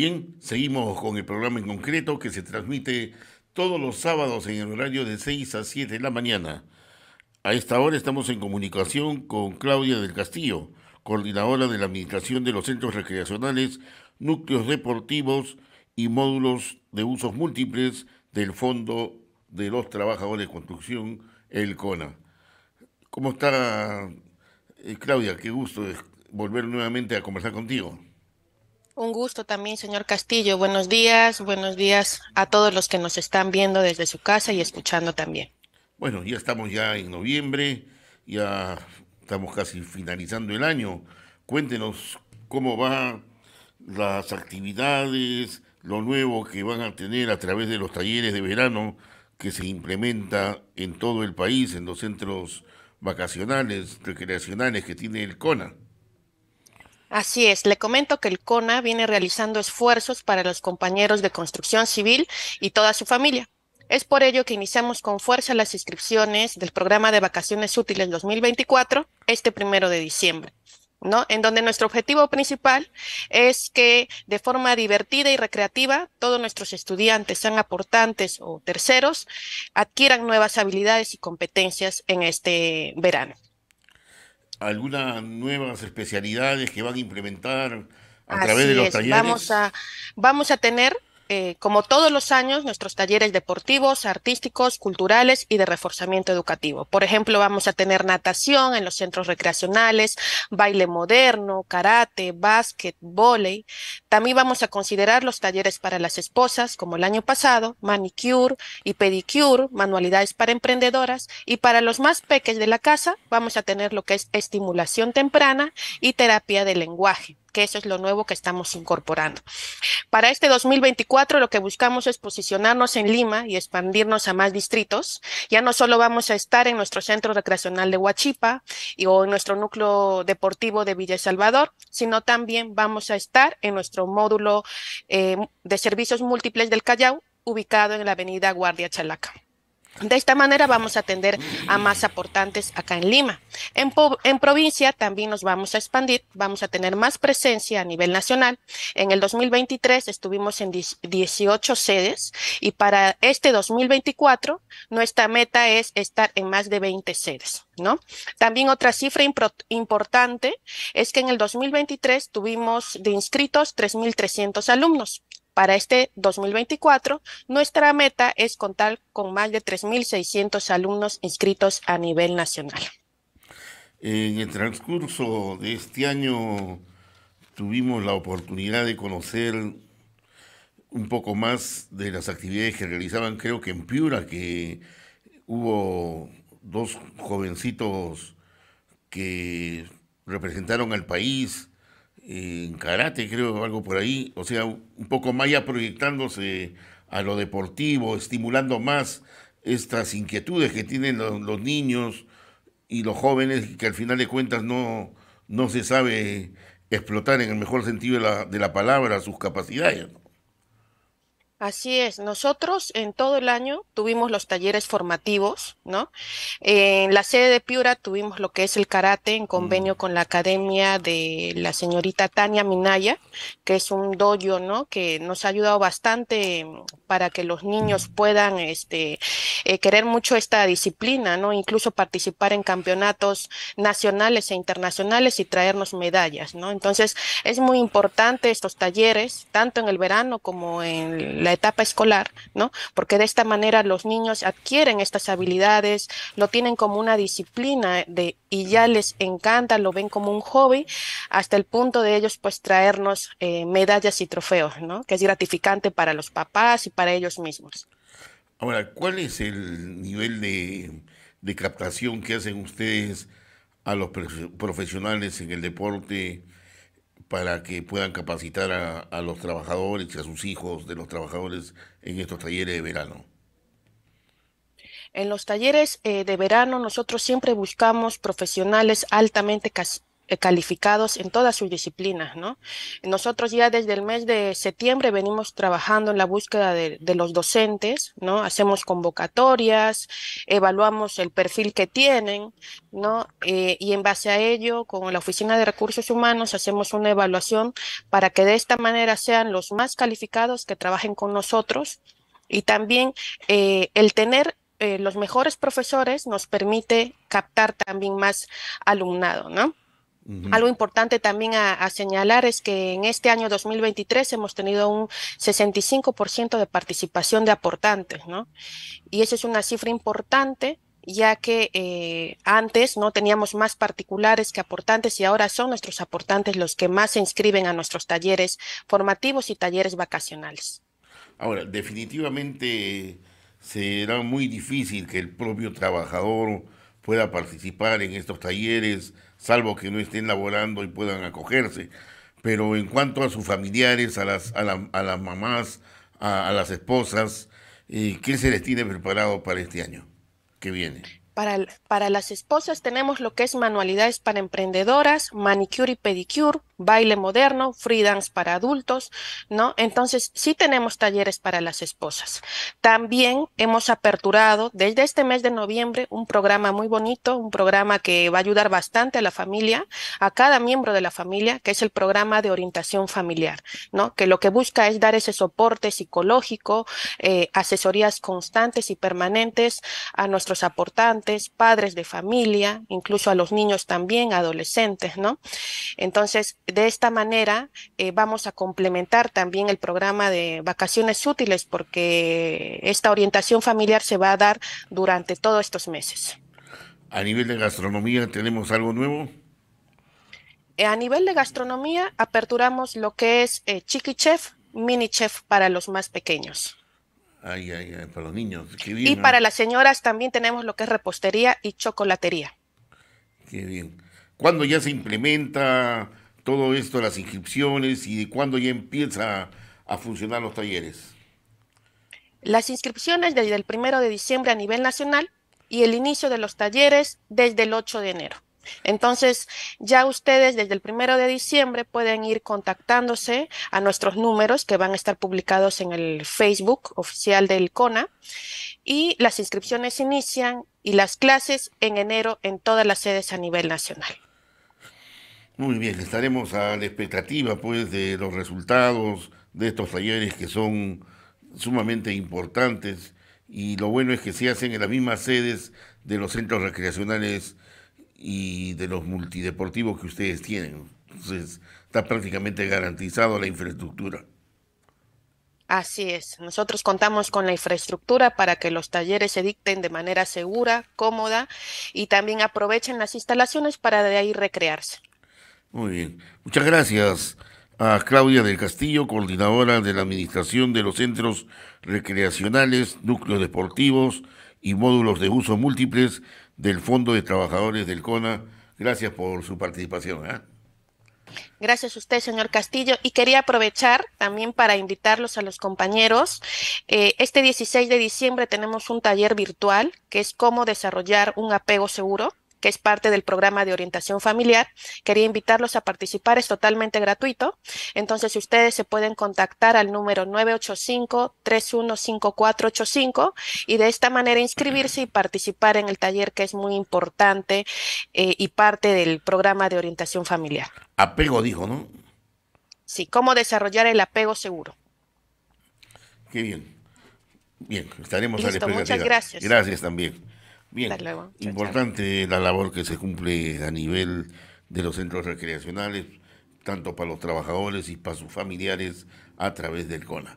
Bien, seguimos con el programa en concreto que se transmite todos los sábados en el horario de 6 a 7 de la mañana. A esta hora estamos en comunicación con Claudia del Castillo, coordinadora de la Administración de los Centros Recreacionales, Núcleos Deportivos y Módulos de Usos Múltiples del Fondo de los Trabajadores de Construcción, el CONA. ¿Cómo está, eh, Claudia? Qué gusto volver nuevamente a conversar contigo. Un gusto también, señor Castillo. Buenos días, buenos días a todos los que nos están viendo desde su casa y escuchando también. Bueno, ya estamos ya en noviembre, ya estamos casi finalizando el año. Cuéntenos cómo van las actividades, lo nuevo que van a tener a través de los talleres de verano que se implementa en todo el país, en los centros vacacionales, recreacionales que tiene el CONA. Así es, le comento que el CONA viene realizando esfuerzos para los compañeros de construcción civil y toda su familia. Es por ello que iniciamos con fuerza las inscripciones del programa de vacaciones útiles 2024 este primero de diciembre. ¿No? En donde nuestro objetivo principal es que de forma divertida y recreativa todos nuestros estudiantes, sean aportantes o terceros, adquieran nuevas habilidades y competencias en este verano algunas nuevas especialidades que van a implementar a través de los talleres. Vamos a, vamos a tener eh, como todos los años, nuestros talleres deportivos, artísticos, culturales y de reforzamiento educativo. Por ejemplo, vamos a tener natación en los centros recreacionales, baile moderno, karate, básquet, volei. También vamos a considerar los talleres para las esposas, como el año pasado, manicure y pedicure, manualidades para emprendedoras. Y para los más pequeños de la casa, vamos a tener lo que es estimulación temprana y terapia de lenguaje eso es lo nuevo que estamos incorporando. Para este 2024 lo que buscamos es posicionarnos en Lima y expandirnos a más distritos. Ya no solo vamos a estar en nuestro centro recreacional de Huachipa y, o en nuestro núcleo deportivo de Villa Salvador, sino también vamos a estar en nuestro módulo eh, de servicios múltiples del Callao ubicado en la avenida Guardia Chalaca. De esta manera vamos a atender a más aportantes acá en Lima. En, provincia también nos vamos a expandir, vamos a tener más presencia a nivel nacional. En el 2023 estuvimos en 18 sedes y para este 2024 nuestra meta es estar en más de 20 sedes, ¿no? También otra cifra importante es que en el 2023 tuvimos de inscritos 3.300 alumnos para este 2024, nuestra meta es contar con más de 3.600 alumnos inscritos a nivel nacional. En el transcurso de este año tuvimos la oportunidad de conocer un poco más de las actividades que realizaban, creo que en Piura, que hubo dos jovencitos que representaron al país en karate, creo, algo por ahí. O sea, un poco más ya proyectándose a lo deportivo, estimulando más estas inquietudes que tienen los, niños y los jóvenes que al final de cuentas no, no se sabe explotar en el mejor sentido de la, de la palabra sus capacidades. Así es, nosotros en todo el año tuvimos los talleres formativos, ¿no? En la sede de Piura tuvimos lo que es el karate en convenio mm. con la academia de la señorita Tania Minaya, que es un dojo, ¿no? Que nos ha ayudado bastante mm, para que los niños mm. puedan, este, eh, querer mucho esta disciplina, ¿no? Incluso participar en campeonatos nacionales e internacionales y traernos medallas, ¿no? Entonces, es muy importante estos talleres, tanto en el verano como en el etapa escolar, ¿no? Porque de esta manera los niños adquieren estas habilidades, lo tienen como una disciplina de, y ya les encanta, lo ven como un hobby, hasta el punto de ellos pues traernos eh, medallas y trofeos, ¿no? Que es gratificante para los papás y para ellos mismos. Ahora, ¿cuál es el nivel de, de captación que hacen ustedes a los profesionales en el deporte? para que puedan capacitar a, los trabajadores y a sus hijos de los trabajadores en estos talleres de verano? En los talleres eh, de verano nosotros siempre buscamos profesionales altamente eh, calificados en todas sus disciplinas, ¿no? Nosotros ya desde el mes de septiembre venimos trabajando en la búsqueda de, los docentes, ¿no? Hacemos convocatorias, evaluamos el perfil que tienen, ¿no? Eh, y en base a ello, con la Oficina de Recursos Humanos hacemos una evaluación para que de esta manera sean los más calificados que trabajen con nosotros y también eh, el tener los mejores profesores nos permite captar también más alumnado, ¿no? Algo importante también a, señalar es que en este año 2023 hemos tenido un 65% de participación de aportantes, ¿no? Y esa es una cifra importante ya que eh, antes no teníamos más particulares que aportantes y ahora son nuestros aportantes los que más se inscriben a nuestros talleres formativos y talleres vacacionales. Ahora, definitivamente será muy difícil que el propio trabajador pueda participar en estos talleres, salvo que no estén laborando y puedan acogerse. Pero en cuanto a sus familiares, a las, a las mamás, a, las esposas, eh, ¿qué se les tiene preparado para este año que viene? Para, para las esposas tenemos lo que es manualidades para emprendedoras, manicure y pedicure, baile moderno, free dance para adultos, ¿no? Entonces, sí tenemos talleres para las esposas. También hemos aperturado desde este mes de noviembre un programa muy bonito, un programa que va a ayudar bastante a la familia, a cada miembro de la familia, que es el programa de orientación familiar, ¿no? Que lo que busca es dar ese soporte psicológico, eh, asesorías constantes y permanentes a nuestros aportantes, padres de familia, incluso a los niños también, adolescentes, ¿no? Entonces, de esta manera eh, vamos a complementar también el programa de vacaciones útiles porque esta orientación familiar se va a dar durante todos estos meses. A nivel de gastronomía, ¿tenemos algo nuevo? Eh, a nivel de gastronomía, aperturamos lo que es eh, Chiqui Chef, Mini Chef para los más pequeños. Ay, ay, ay, para los niños. y para las señoras también tenemos lo que es repostería y chocolatería. Qué bien. ¿Cuándo ya se implementa? todo esto, las inscripciones y de cuándo ya empieza a funcionar los talleres? Las inscripciones desde el primero de diciembre a nivel nacional y el inicio de los talleres desde el 8 de enero. Entonces, ya ustedes desde el primero de diciembre pueden ir contactándose a nuestros números que van a estar publicados en el Facebook oficial del CONA y las inscripciones inician y las clases en enero en todas las sedes a nivel nacional. Muy bien, estaremos a la expectativa pues de los resultados de estos talleres que son sumamente importantes y lo bueno es que se hacen en las mismas sedes de los centros recreacionales y de los multideportivos que ustedes tienen. Entonces está prácticamente garantizado la infraestructura. Así es, nosotros contamos con la infraestructura para que los talleres se dicten de manera segura, cómoda y también aprovechen las instalaciones para de ahí recrearse. Muy bien. Muchas gracias a Claudia del Castillo, coordinadora de la Administración de los Centros Recreacionales, Núcleos Deportivos y Módulos de Uso Múltiples del Fondo de Trabajadores del CONA. Gracias por su participación. ¿eh? Gracias a usted, señor Castillo. Y quería aprovechar también para invitarlos a los compañeros. Eh, este 16 de diciembre tenemos un taller virtual que es cómo desarrollar un apego seguro que es parte del programa de orientación familiar. Quería invitarlos a participar, es totalmente gratuito. Entonces, ustedes se pueden contactar al número 985-315485 y de esta manera inscribirse y participar en el taller que es muy importante eh, y parte del programa de orientación familiar. Apego, dijo, ¿no? Sí, cómo desarrollar el apego seguro. Qué bien. Bien, estaremos a la Muchas gracias. Gracias también. Bien, importante la labor que se cumple a nivel de los centros recreacionales, tanto para los trabajadores y para sus familiares a través del CONA.